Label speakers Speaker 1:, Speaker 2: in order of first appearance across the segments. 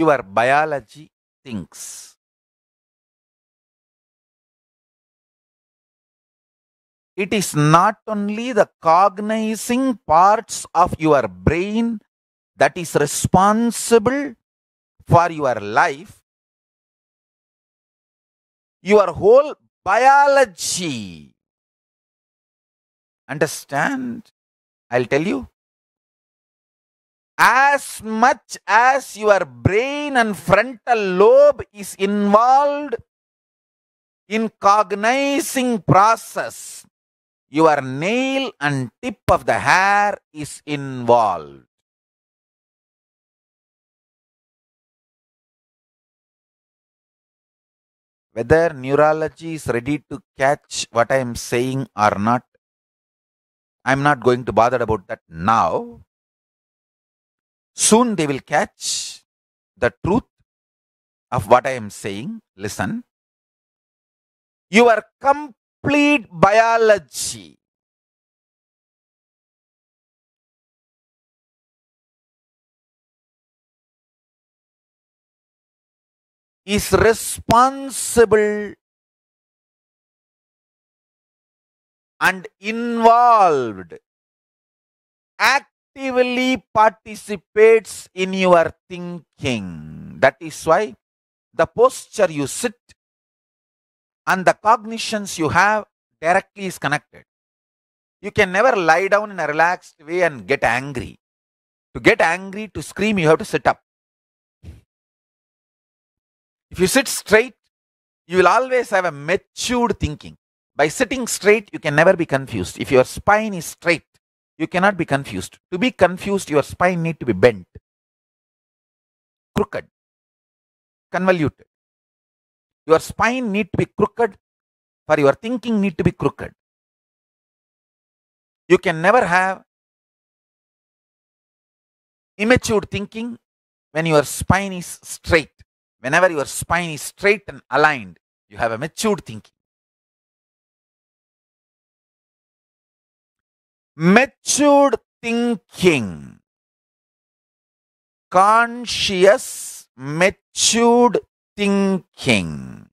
Speaker 1: your biology thinks. It is not only the cognizing parts of your
Speaker 2: brain that is responsible for your life,
Speaker 1: your whole biology. Understand? I'll tell you as much as your brain and frontal lobe
Speaker 2: is involved in cognizing process
Speaker 1: your nail and tip of the hair is involved whether neurology is ready to catch what i am
Speaker 2: saying or not i am not going to bother about that now
Speaker 1: Soon they will catch the truth of what I am saying. Listen. Your complete biology is responsible and involved, act actively
Speaker 2: participates in your thinking. That is why the posture you sit and the cognitions you have directly is connected. You can never lie down in a relaxed way and get angry. To get angry, to scream, you have to sit up. If you sit straight, you will always have a matured thinking. By sitting straight, you can never be confused. If your spine is straight, you cannot be confused. To be confused, your
Speaker 1: spine need to be bent, crooked, convoluted. Your spine need to be crooked for your thinking need to be crooked. You can never have immature thinking when your spine is straight. Whenever your spine is straight and aligned, you have a matured thinking. matured thinking, conscious, matured thinking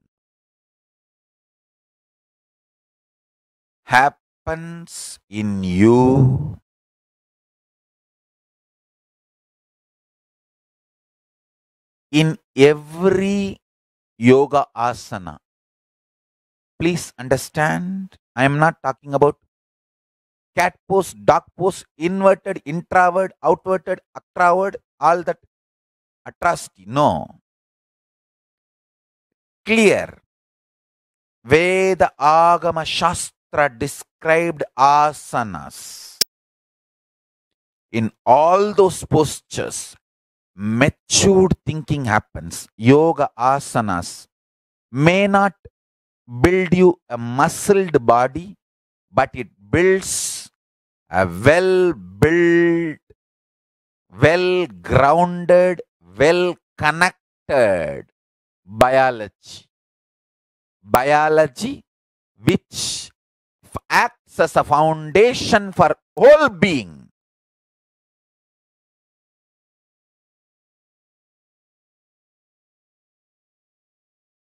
Speaker 1: happens in you. In every yoga asana, please understand, I am
Speaker 2: not talking about cat pose, dog pose, inverted, introvert,
Speaker 1: outverted, extrovert, all that atrocity. No. Clear. Veda Agama Shastra
Speaker 2: described asanas. In all those postures, matured thinking happens. Yoga asanas may not build you a muscled body, but it builds a well built, well grounded, well connected biology. Biology which
Speaker 1: acts as a foundation for all being